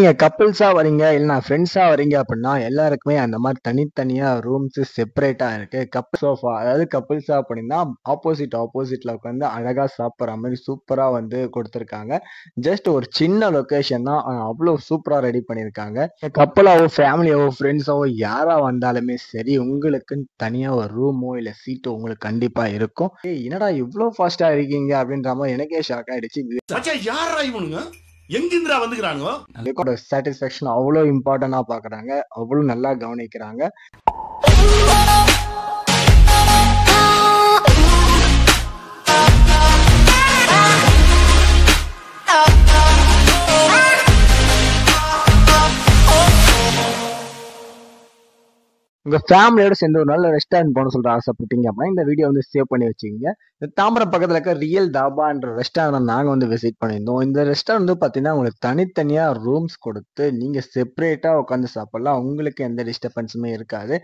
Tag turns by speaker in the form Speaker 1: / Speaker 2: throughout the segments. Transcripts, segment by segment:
Speaker 1: நீங்கள் கப்பிள்ஸா வரீங்க இல்லைன்னா ஃப்ரெண்ட்ஸாக வரீங்க அப்படின்னா எல்லாருக்குமே அந்த மாதிரி தனித்தனியாக ரூம்ஸு செப்பரேட்டா இருக்கு கப் சோஃபா அதாவது கப்பிள்ஸா அப்படின்னா ஆப்போசிட் ஆப்போசிட்டில் உட்காந்து அழகாக சாப்பிட்ற மாதிரி சூப்பராக வந்து கொடுத்துருக்காங்க ஜஸ்ட் ஒரு சின்ன லொக்கேஷன் தான் அவ்வளோ சூப்பராக ரெடி பண்ணியிருக்காங்க கப்பலாவோ ஃபேமிலியாவோ ஃப்ரெண்ட்ஸாவோ யாராக வந்தாலுமே சரி உங்களுக்குன்னு தனியாக ஒரு ரூமோ இல்லை சீட்டோ உங்களுக்கு கண்டிப்பாக இருக்கும் என்னடா இவ்வளோ ஃபாஸ்ட்டாக இருக்கீங்க அப்படின்ற மாதிரி எனக்கே ஷாக் ஆகிடுச்சு யாரா இவனுங்க எங்கிந்திரா வந்துக்கிறானுங்க சாட்டிஸ்பேக்ஷன் அவ்வளோ இம்பார்ட்டண்டா பாக்குறாங்க அவ்வளோ நல்லா கவனிக்கிறாங்க உங்கள் ஃபேமிலியோட சேர்ந்து ஒரு நல்ல ரெஸ்டாரண்ட் போன சொல்கிற ஆசைப்பட்டீங்க அப்படின்னா இந்த வீடியோ வந்து சேவ் பண்ணி வச்சுக்கிங்க இந்த தாம்பரம் பக்கத்தில் இருக்க ரியல் தாபான்ற ரெஸ்டாரண்ட் நாங்கள் வந்து விசிட் பண்ணியிருந்தோம் இந்த ரெஸ்டாரண்ட் வந்து பார்த்தீங்கன்னா உங்களுக்கு தனித்தனியாக ரூம்ஸ் கொடுத்து நீங்கள் செப்பரேட்டாக உட்காந்து சாப்பிட்லாம் உங்களுக்கு எந்த டிஸ்டர்பன்ஸுமே இருக்காது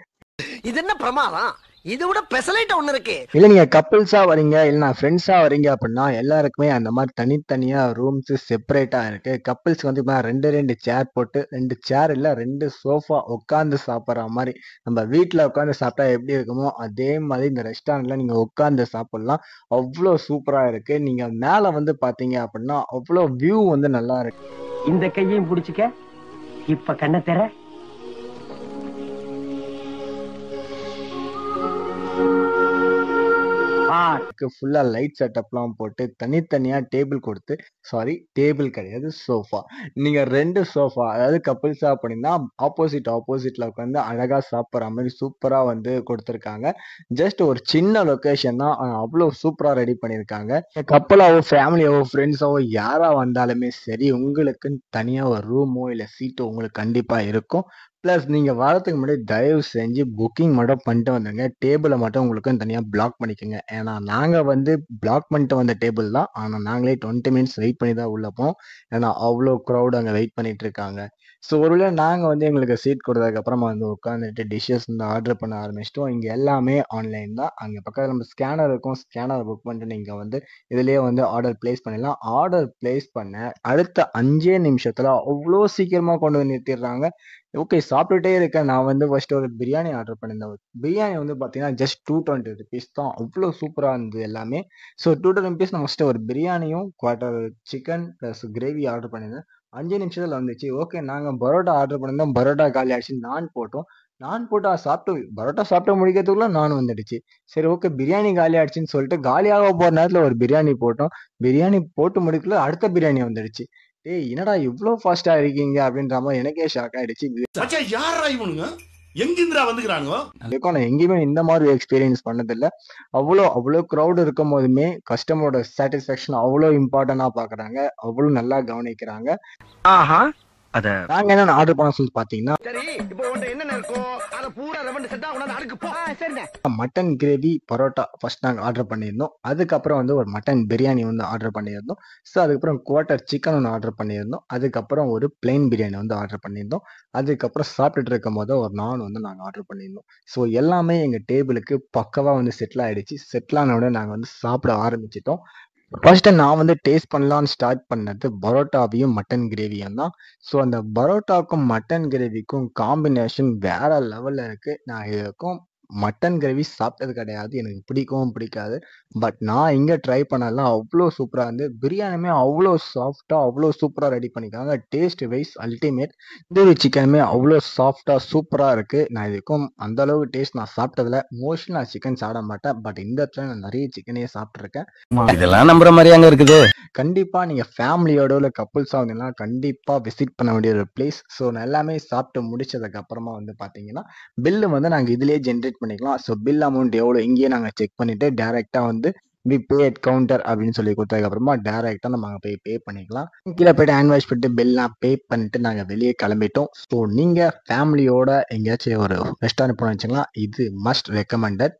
Speaker 1: இது என்ன பிரமாதம் இது விட பெசலைட் ஒண்ணு இருக்கு இல்ல நீங்க கப்பிள்ஸா வரீங்க இல்ல ஃப்ரெண்ட்ஸா வரீங்க அப்படின்னா எல்லாருக்குமே அந்த மாதிரி தனித்தனியா ரூம்ஸ் செப்பரேட்டா இருக்கு கப்பிள்ஸ்க்கு வந்து இப்போ ரெண்டு ரெண்டு சேர் போட்டு ரெண்டு சேர் இல்ல ரெண்டு சோஃபா உட்காந்து சாப்பிட்ற மாதிரி நம்ம வீட்டுல உட்காந்து சாப்பிட்டா எப்படி இருக்குமோ அதே மாதிரி இந்த ரெஸ்டாரண்ட்ல நீங்க உட்காந்து சாப்பிடலாம் அவ்வளோ சூப்பரா இருக்கு நீங்க மேல வந்து பாத்தீங்க அப்படின்னா அவ்வளோ வியூ வந்து நல்லா இருக்கு இந்த கையையும் பிடிச்சிக்க இப்ப கண்ணை தர உங்களுக்கு ஃபுல்லாக லைட் செட்டப்லாம் போட்டு தனித்தனியாக டேபிள் கொடுத்து சாரி டேபிள் கிடையாது சோஃபா நீங்கள் ரெண்டு சோஃபா அதாவது கப்புள்ஸாக அப்படின்னா ஆப்போசிட் ஆப்போசிட்டில் உட்காந்து அழகாக சாப்பிட்ற மாதிரி சூப்பராக வந்து கொடுத்துருக்காங்க ஜஸ்ட் ஒரு சின்ன லொக்கேஷன் தான் அவ்வளோ சூப்பராக ரெடி பண்ணியிருக்காங்க கப்பலாவோ ஃபேமிலியாவோ ஃப்ரெண்ட்ஸாவோ யாராக வந்தாலுமே சரி உங்களுக்குன்னு தனியாக ஒரு ரூமோ இல்லை சீட்டோ உங்களுக்கு கண்டிப்பாக இருக்கும் ப்ளஸ் நீங்கள் வாரத்துக்கு முன்னாடி தயவு செஞ்சு புக்கிங் மட்டும் பண்ணிட்டு வந்துடுங்க டேபிளை மட்டும் உங்களுக்கு தனியாக பிளாக் பண்ணிக்கோங்க ஏன்னா நாங்கள் வந்து பிளாக் பண்ணிட்டு வந்த டேபிள் தான் ஆனால் நாங்களே டுவெண்ட்டி மினிட்ஸ் வெயிட் பண்ணி தான் உள்ளப்போம் ஏன்னா அவ்வளோ க்ரௌட் அங்கே வெயிட் பண்ணிட்டு இருக்காங்க ஸோ ஒருவேளை நாங்கள் வந்து எங்களுக்கு சீட் கொடுத்ததுக்கப்புறமா வந்து உட்காந்துட்டு டிஷ்ஷஸ் வந்து ஆர்டர் பண்ண ஆரம்பிச்சிட்டோம் இங்கே எல்லாமே ஆன்லைன் தான் அங்கே பக்கத்தில் நம்ம ஸ்கேனர் இருக்கும் ஸ்கேனர் புக் பண்ணிட்டு நீங்கள் வந்து இதுலேயே வந்து ஆர்டர் பிளேஸ் பண்ணிடலாம் ஆர்டர் பிளேஸ் பண்ண அடுத்த அஞ்சே நிமிஷத்தில் அவ்வளோ சீக்கிரமாக கொண்டு வந்து நிறுத்திடுறாங்க ஓகே சாப்பிட்டுட்டே இருக்கேன் நான் வந்து ஃபர்ஸ்ட் ஒரு பிரியாணி ஆர்டர் பண்ணியிருந்தேன் பிரியாணி வந்து பார்த்தீங்கன்னா ஜஸ்ட் டூ டுவெண்ட்டி ருபீஸ் தான் அவ்வளோ சூப்பராக இருந்தது எல்லாமே ஸோ டூ டுவெண்ட் ருபீஸ் நான் ஃபஸ்ட்டு ஒரு பிரியாணியும் quarter chicken plus gravy order பண்ணியிருந்தேன் அஞ்சு நிமிஷத்தில் வந்துச்சு ஓகே நாங்கள் பரோட்டா ஆர்டர் பண்ணியிருந்தோம் பரோட்டா காலி ஆயிடுச்சு நான் போட்டோம் நான் போட்டா சாப்பிட்டு பரோட்டா சாப்பிட்டு முடிக்கிறதுக்குள்ள நான் வந்துடுச்சு சரி ஓகே பிரியாணி காலி ஆயிடுச்சுன்னு சொல்லிட்டு காலியாக போகிற நேரத்தில் ஒரு பிரியாணி போட்டோம் பிரியாணி போட்டு முடிக்கல அடுத்த பிரியாணி வந்துடுச்சு டேய் என்னடா இவ்வளோ ஃபாஸ்டா இருக்கீங்க அப்படின்ற மாதிரி எனக்கே ஷாக் ஆயிடுச்சு யாரா இவனுங்க எங்கிருந்துடா வந்துக்கிறானுங்க நான் எங்கேயுமே இந்த மாதிரி எக்ஸ்பீரியன்ஸ் பண்ணதில்ல அவ்வளோ அவ்வளோ க்ரௌட் இருக்கும் போதுமே கஸ்டமரோட சாட்டிஸ்ஃபேக்ஷன் அவ்வளோ இம்பார்ட்டண்டாக பார்க்குறாங்க அவ்வளோ நல்லா கவனிக்கிறாங்க ஆஹா அத நாங்க என்ன ஆர்டர் பண்ண சொல்லி பாத்தீங்கன்னா மட்டன் கிரேவி பரோட்டா ஃபர்ஸ்ட் நாங்க ஆர்டர் பண்ணியிருந்தோம் அதுக்கப்புறம் வந்து ஒரு மட்டன் பிரியாணி வந்து ஆர்டர் பண்ணியிருந்தோம் ஸோ அதுக்கப்புறம் குவாட்டர் சிக்கன் ஒன்று ஆர்டர் பண்ணியிருந்தோம் அதுக்கப்புறம் ஒரு பிளெயின் பிரியாணி வந்து ஆர்டர் பண்ணியிருந்தோம் அதுக்கப்புறம் சாப்பிட்டுட்டு இருக்கும் போது ஒரு நான் வந்து நாங்கள் ஆர்டர் பண்ணியிருந்தோம் ஸோ எல்லாமே எங்கள் டேபிளுக்கு பக்கவாக வந்து செட்டில் ஆயிடுச்சு செட்டில் ஆன உடனே நாங்கள் வந்து சாப்பிட ஆரம்பிச்சிட்டோம் ஃபர்ஸ்ட் நான் வந்து டேஸ்ட் பண்ணலான்னு ஸ்டார்ட் பண்ணது பரோட்டாவையும் மட்டன் கிரேவியும் தான் ஸோ அந்த பரோட்டாவுக்கும் மட்டன் கிரேவிக்கும் காம்பினேஷன் வேற லெவலில் இருக்கு நான் இதுக்கும் மட்டன் கிரேவி சாப்பிட்டது கிடையாது எனக்கு பிடிக்கவும் பிடிக்காது பட் நான் இங்கே ட்ரை பண்ணலாம் அவ்வளோ சூப்பராக இருந்து பிரியாணியுமே அவ்வளோ சாஃப்டாக அவ்வளோ சூப்பராக ரெடி பண்ணிக்காங்க டேஸ்ட் வைஸ் அல்டிமேட் இந்த சிக்கனுமே அவ்வளோ சாஃப்டாக சூப்பராக இருக்குது நான் இதுக்கும் அந்தளவுக்கு டேஸ்ட் நான் சாப்பிட்டதில்ல மோஸ்ட்லி நான் சிக்கன் சாப்பிட மாட்டேன் பட் இந்த இடத்துல நான் நிறைய சிக்கனே சாப்பிட்ருக்கேன் இதெல்லாம் நம்புற மாதிரி அங்கே இருக்குது கண்டிப்பாக நீங்கள் ஃபேமிலியோட இல்லை கப்புள்ஸ் ஆகுதுன்னா கண்டிப்பாக விசிட் பண்ண வேண்டிய ஒரு பிளேஸ் ஸோ நான் எல்லாமே சாப்பிட்டு முடிச்சதுக்கு அப்புறமா வந்து பார்த்தீங்கன்னா பில்லு வந்து நாங்கள் இதிலே ஜென்ரேட் பண்ணிக்கலாம் ஸோ பில் அமௌண்ட் எவ்வளோ இங்கேயே நாங்கள் செக் பண்ணிவிட்டு டேரெக்டாக வந்து வி பே அட் கவுண்டர் அப்படின்னு சொல்லி கொடுத்ததுக்கப்புறமா டேரெக்டாக நம்ம அங்கே போய் பே பண்ணிக்கலாம் கீழே போய்ட்டு ஹேண்ட் வாஷ் பண்ணிட்டு பில்லாம் பே பண்ணிட்டு நாங்கள் வெளியே கிளம்பிட்டோம் ஸோ நீங்கள் ஃபேமிலியோட எங்கேயாச்சும் ஒரு ரெஸ்டாரண்ட் போனோம் வச்சுக்கலாம் இது மஸ்ட் ரெக்கமெண்டட்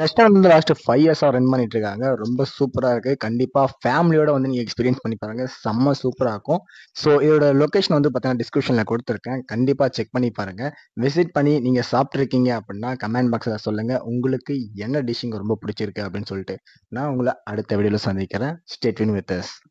Speaker 1: ரெஸ்டாரண்ட் வந்து லாஸ்ட் ஃபைவ் இயர்ஸாக ரன் பண்ணிட்டு இருக்காங்க ரொம்ப சூப்பராக இருக்கு கண்டிப்பாக ஃபேமிலியோட வந்து நீங்கள் எக்ஸ்பீரியன்ஸ் பண்ணி பாருங்க செம்ம சூப்பராக இருக்கும் ஸோ இதோட லொக்கேஷன் வந்து பார்த்தீங்கன்னா டிஸ்கிரிப்ஷனில் கொடுத்துருக்கேன் கண்டிப்பாக செக் பண்ணி பாருங்க விசிட் பண்ணி நீங்கள் சாப்பிட்ருக்கீங்க அப்படின்னா கமெண்ட் பாக்ஸில் சொல்லுங்கள் உங்களுக்கு என்ன டிஷ்ஷிங் ரொம்ப பிடிச்சிருக்கு அப்படின்னு சொல்லிட்டு நான் உங்களை அடுத்த வீடியோவில் சந்திக்கிறேன் ஸ்டேட்வின் வித்